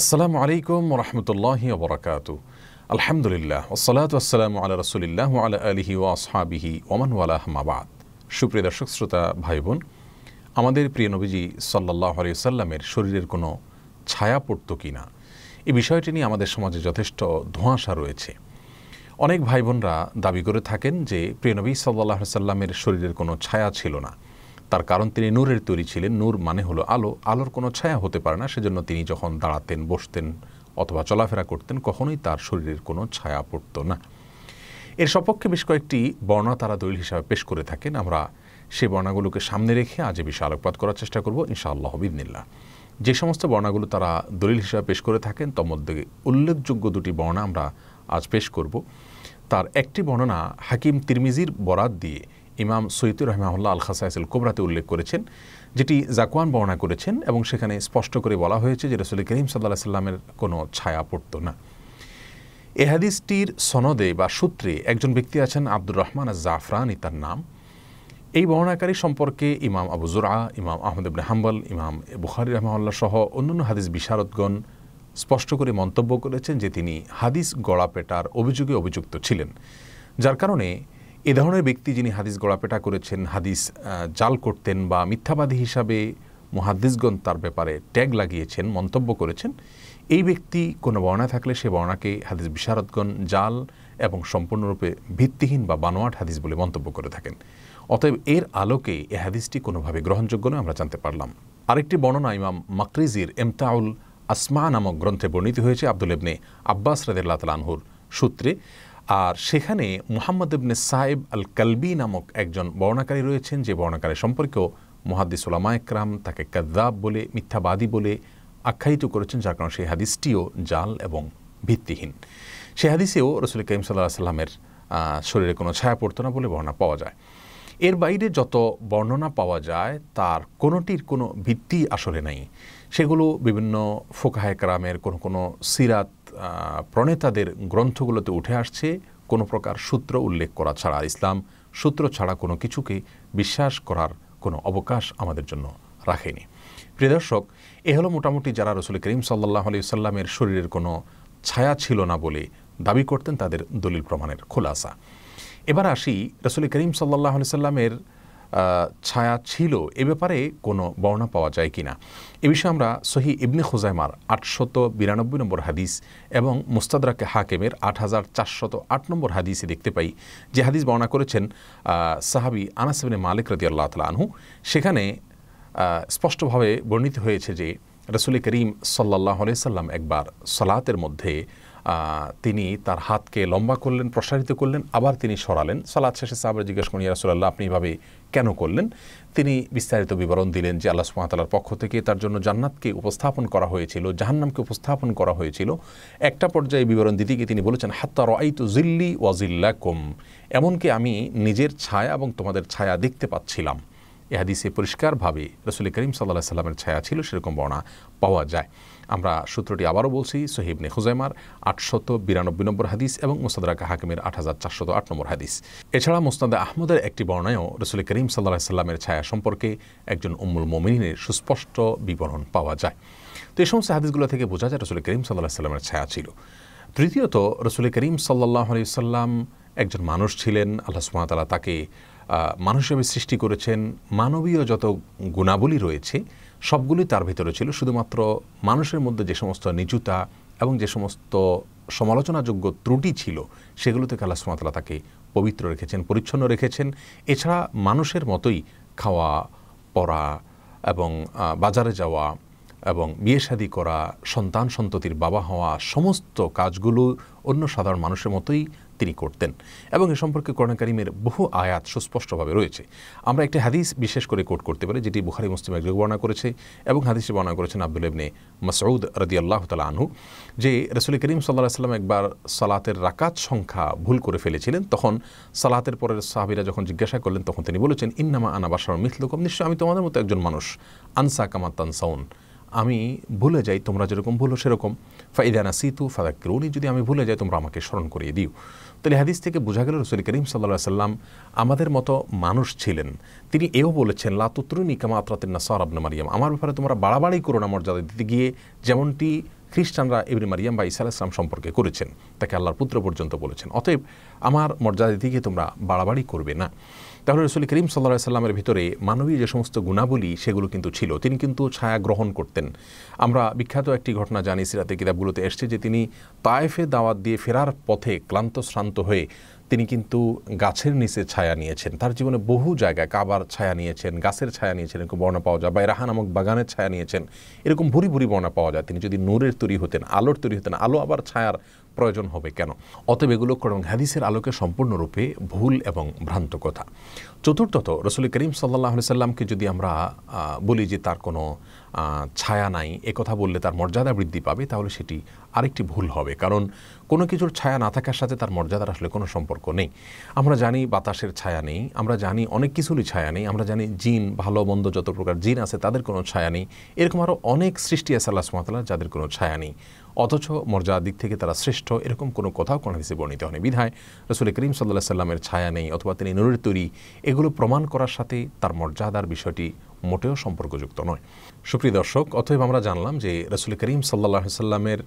আসসালামু আলাইকুম রহমতুল্লাহ বরকাত আলহামদুলিল্লাহ ওসলাত আসসালামু আল্লাহ রসুলিল্লাহ আলা আলহি ও আসহাবিহি ওমান ওয়ালাহমাবাদ সুপ্রিয় দর্শক শ্রোতা ভাই বোন আমাদের প্রিয় নবীজি সাল্লাহ সাল্লামের শরীরের কোনো ছায়া পড়ত কি না এ বিষয়টি নিয়ে আমাদের সমাজে যথেষ্ট ধোঁয়াশা রয়েছে অনেক ভাই বোনরা দাবি করে থাকেন যে প্রিয় নবী সাল্লাহ সাল্লামের শরীরের কোনো ছায়া ছিল না তার কারণ তিনি নূরের তৈরি ছিলেন নূর মানে হলো আলো আলোর কোনো ছায়া হতে পারে না সেজন্য তিনি যখন দাঁড়াতেন বসতেন অথবা চলাফেরা করতেন কখনোই তার শরীরের কোনো ছায়া পড়ত না এর সপক্ষে বেশ কয়েকটি বর্ণা তারা দলিল হিসাবে পেশ করে থাকেন আমরা সে বর্ণাগুলোকে সামনে রেখে আজ এ বিষয়ে আলোকপাত করার চেষ্টা করব ইনশাআল্লাহ বিদিনিল্লা যে সমস্ত বর্ণাগুলো তারা দলিল হিসাবে পেশ করে থাকেন তন্মধ্যে উল্লেখযোগ্য দুটি বর্ণা আমরা আজ পেশ করব তার একটি বর্ণনা হাকিম তিরমিজির বরাত দিয়ে ইমাম সৈয়দ রহমাউল্লাহ আল খাসাইসুল কোবরাতে উল্লেখ করেছেন যেটি জাকোয়ান বর্ণনা করেছেন এবং সেখানে স্পষ্ট করে বলা হয়েছে যে রসুল করিম সাল্লাহ সাল্লামের কোনো ছায়া পড়ত না এহাদিসটির সনদে বা সূত্রে একজন ব্যক্তি আছেন আব্দুর রহমান জাফরানি তার নাম এই বর্ণাকারী সম্পর্কে ইমাম আবু জুরা ইমাম আহমদ ইবনে হাম্বল ইমাম বুখারি রহমাল্লাহ সহ অন্যান্য হাদিস বিশারদগণ স্পষ্ট করে মন্তব্য করেছেন যে তিনি হাদিস গড়া পেটার অভিযোগে অভিযুক্ত ছিলেন যার কারণে এ ধরনের ব্যক্তি যিনি হাদিস গড়াপেটা করেছেন হাদিস জাল করতেন বা মিথ্যাবাদী হিসাবে মহাদিসগণ তার ব্যাপারে ট্যাগ লাগিয়েছেন মন্তব্য করেছেন এই ব্যক্তি কোনো বর্ণা থাকলে সে বর্ণাকে হাদিস বিশারদগণ জাল এবং সম্পূর্ণরূপে ভিত্তিহীন বা বানোয়াট হাদিস বলে মন্তব্য করে থাকেন অতএব এর আলোকে এ হাদিসটি কোনোভাবে গ্রহণযোগ্য নয় আমরা জানতে পারলাম আরেকটি বর্ণনা ইমাম মাকরিজির এমতাউল আসমা নামক গ্রন্থে বর্ণিত হয়েছে আব্দুল এবনে আব্বাস রাদ তালানহুর সূত্রে আর সেখানে মুহাম্মদ ইবনে সাহেব আল কালবি নামক একজন বর্ণাকারী রয়েছেন যে বর্ণাকারী সম্পর্কেও মহাদ্দিস ওলামা একরাম তাকে কাদ্দাব বলে মিথ্যাবাদী বলে আখ্যায়িত করেছেন যার কারণে সেই হাদিসটিও জাল এবং ভিত্তিহীন সে হাদিসেও রসুল কাইম সাল্লাহ সাল্লামের শরীরে কোনো ছায়া পড়তো না বলে বর্ণনা পাওয়া যায় এর বাইরে যত বর্ণনা পাওয়া যায় তার কোনোটির কোনো ভিত্তি আসলে নাই সেগুলো বিভিন্ন ফোকাহায় কোনো কোনো সিরাত প্রণেতাদের গ্রন্থগুলোতে উঠে আসছে কোনো প্রকার সূত্র উল্লেখ করা ছাড়া ইসলাম সূত্র ছাড়া কোনো কিছুকে বিশ্বাস করার কোনো অবকাশ আমাদের জন্য রাখেনি প্রিয় দর্শক এ হলো মোটামুটি যারা রসুল করিম সাল্লাহ আলি সাল্লামের শরীরের কোনো ছায়া ছিল না বলে দাবি করতেন তাদের দলিল প্রমাণের খোলাসা এবার আসি রসুল করিম সাল্লাহ আলি সাল্লামের ছায়া ছিল এ ব্যাপারে কোনো বর্ণনা পাওয়া যায় কি না এ বিষয়ে আমরা সহি ইবনে খোজাইমার আটশত বিরানব্বই নম্বর হাদিস এবং মুস্তাদাকে হাকেমের আট হাজার চারশত আট নম্বর হাদিসে দেখতে পাই যে হাদিস বর্ণনা করেছেন সাহাবি আনাসবিনে মালিক রদি আল্লাহ তালা আনহু সেখানে স্পষ্টভাবে বর্ণিত হয়েছে যে রসুল করিম সাল্লাহ সাল্লাম একবার সলাতের মধ্যে তিনি তার হাতকে লম্বা করলেন প্রসারিত করলেন আবার তিনি সরালেন সালাদ শেষে সাহাবার জিজ্ঞেস করেন ইয়ারসোল্লাহ আপনি এভাবে কেন করলেন তিনি বিস্তারিত বিবরণ দিলেন যে আল্লাহ সুমাতালার পক্ষ থেকে তার জন্য জান্নাতকে উপস্থাপন করা হয়েছিল জাহান্নামকে উপস্থাপন করা হয়েছিল একটা পর্যায়ে বিবরণ দিতে গিয়ে তিনি বলেছেন হাত্তা তু জিল্লি ওয়াজিল্লা কুম এমনকি আমি নিজের ছায়া এবং তোমাদের ছায়া দেখতে পাচ্ছিলাম এ হাদিসে পরিষ্কারভাবে রসুল করিম সাল্লাহ সাল্লামের ছায়া ছিল সেরকম বর্ণা পাওয়া যায় আমরা সূত্রটি আবারও বলছি সোহেব নেহুজাইমার আটশত বিরানব্বই নম্বর হাদিস এবং মুস্তাদাক কাহাকিমের আট হাজার চারশত আট নম্বর হাদিস এছাড়া মোস্তাদা আহমদের একটি বর্ণায়ও রসুল করিম সাল্লাহ সাল্লামের ছায়া সম্পর্কে একজন উম্মুল মোমিনের সুস্পষ্ট বিবরণ পাওয়া যায় তো এই সমস্ত হাদিসগুলো থেকে বোঝা যায় রসুল করিম সাল্লাহ সাল্লামের ছায়া ছিল তৃতীয়ত রসুল করিম সাল্লাহ আলি সাল্লাম একজন মানুষ ছিলেন আল্লাহ সুমাতালা তাকে মানুষ হিসেবে সৃষ্টি করেছেন মানবীয় যত গুণাবলী রয়েছে সবগুলি তার ভিতরে ছিল শুধুমাত্র মানুষের মধ্যে যে সমস্ত নিচুতা এবং যে সমস্ত সমালোচনাযোগ্য ত্রুটি ছিল সেগুলো থেকে আল্লাহ সুমাতলা তাকে পবিত্র রেখেছেন পরিচ্ছন্ন রেখেছেন এছাড়া মানুষের মতোই খাওয়া পড়া এবং বাজারে যাওয়া এবং বিয়ে শাদী করা সন্তান সন্ততির বাবা হওয়া সমস্ত কাজগুলো অন্য সাধারণ মানুষের মতোই তিনি করতেন এবং এ সম্পর্কে কোরআন করিমের বহু আয়াত সুস্পষ্টভাবে রয়েছে আমরা একটি হাদিস বিশেষ করে কোট করতে পারি যেটি বুখারি মুসলিম একযোগ বর্ণনা করেছে এবং হাদিসে বর্ণনা করেছেন আব্দুল ইবনে মাসউদ রদি আল্লাহ তালা আনহু যে রসুল করিম সাল্লাহ সাল্লাম একবার সালাতের রাকাত সংখ্যা ভুল করে ফেলেছিলেন তখন সালাতের পরের সাহাবিরা যখন জিজ্ঞাসা করলেন তখন তিনি বলেছেন ইন্নামা আনা বাসার মিথলকম নিশ্চয় আমি তোমাদের মতো একজন মানুষ আনসা কামাতান সাউন্ড আমি ভুলে যাই তোমরা যেরকম ভুলো সেরকম ফাইদানা সিতু ক্রৌনি যদি আমি ভুলে যাই তোমরা আমাকে স্মরণ করিয়ে দিও তাহলে হাদিস থেকে বোঝা গেল রসুল করিম সাল্লা সাল্লাম আমাদের মতো মানুষ ছিলেন তিনি এও বলেছেন লাতুত্রুনি কামা না সর আবনা মারিয়াম আমার ব্যাপারে তোমরা বাড়াবাড়ি করো না মর্যাদা দিতে গিয়ে যেমনটি খ্রিস্টানরা ইবনে মারিয়াম বা ইসা আলাহ সম্পর্কে করেছেন তাকে আল্লাহর পুত্র পর্যন্ত বলেছেন অতএব আমার মর্যাদা দিকে তোমরা বাড়াবাড়ি করবে না তাহলে রসুল করিম সাল্লা সাল্লামের ভিতরে মানবীয় যে সমস্ত গুণাবলী সেগুলো কিন্তু ছিল তিনি কিন্তু ছায়া গ্রহণ করতেন আমরা বিখ্যাত একটি ঘটনা জানি সিরাতে কিতাবগুলোতে এসছে যে তিনি তায়েফে দাওয়াত দিয়ে ফেরার পথে ক্লান্ত শ্রান্ত হয়ে তিনি কিন্তু গাছের নিচে ছায়া নিয়েছেন তার জীবনে বহু জায়গায় কাবার ছায়া নিয়েছেন গাছের ছায়া নিয়েছেন এরকম বর্ণা পাওয়া যায় বা রাহা নামক বাগানের ছায়া নিয়েছেন এরকম ভুরি ভুরি বর্ণা পাওয়া যায় তিনি যদি নূরের তৈরি হতেন আলোর তৈরি হতেন আলো আবার ছায়ার প্রয়োজন হবে কেন অতএব এগুলো কোরআন হাদিসের আলোকে সম্পূর্ণরূপে ভুল এবং ভ্রান্ত কথা চতুর্থত রসুল করিম সাল্লাহ সাল্লামকে যদি আমরা বলি যে তার কোনো ছায়া নাই কথা বললে তার মর্যাদা বৃদ্ধি পাবে তাহলে সেটি আরেকটি ভুল হবে কারণ কোনো কিছুর ছায়া না থাকার সাথে তার মর্যাদার আসলে কোনো সম্পর্ক নেই আমরা জানি বাতাসের ছায়া নেই আমরা জানি অনেক কিছুরই ছায়া নেই আমরা জানি জিন ভালো মন্দ যত প্রকার জিন আছে তাদের কোনো ছায়া নেই এরকম আরও অনেক সৃষ্টি আছে আল্লাহ সুমাতাল্লাহ যাদের কোনো ছায়া নেই অথচ মর্যাদার দিক থেকে তারা শ্রেষ্ঠ এরকম কোনো কথাও কোনো হিসেবে বর্ণিত হয়নি বিধায় রসুল করিম সাল্লাহ সাল্লামের ছায়া নেই অথবা তিনি নুরের তৈরি এগুলো প্রমাণ করার সাথে তার মর্যাদার বিষয়টি মোটেও সম্পর্কযুক্ত নয় সুপ্রিয় দর্শক অতএব আমরা জানলাম যে রসুল করিম সাল্লাহ সাল্লামের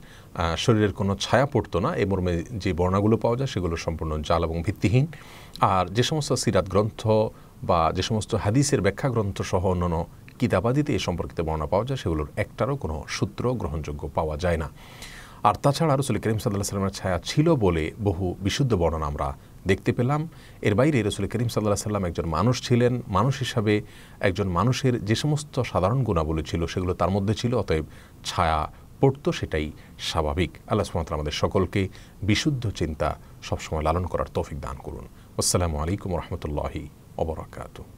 শরীরের কোনো ছায়া পড়তো না এ মর্মে যে বর্ণাগুলো পাওয়া যায় সেগুলো সম্পূর্ণ জাল এবং ভিত্তিহীন আর যে সমস্ত সিরাত গ্রন্থ বা যে সমস্ত হাদিসের ব্যাখ্যা গ্রন্থ সহ অন্যান্য কিতাবাদিতে এ সম্পর্কিত বর্ণনা পাওয়া যায় সেগুলোর একটারও কোনো সূত্র গ্রহণযোগ্য পাওয়া যায় না আর তাছাড়া রসুল করিম সাল্লাহ সাল্লামের ছায়া ছিল বলে বহু বিশুদ্ধ বর্ণনা আমরা দেখতে পেলাম এর বাইরে রসুল করিম সাল্লাহ সাল্লাম একজন মানুষ ছিলেন মানুষ হিসাবে একজন মানুষের যে সমস্ত সাধারণ গুণাবলী ছিল সেগুলো তার মধ্যে ছিল অতএব ছায়া পড়ত সেটাই স্বাভাবিক আল্লাহ সুমাত আমাদের সকলকে বিশুদ্ধ চিন্তা সবসময় লালন করার তৌফিক দান করুন আসসালামু আলাইকুম রহমতুল্লাহি অবরাকাতু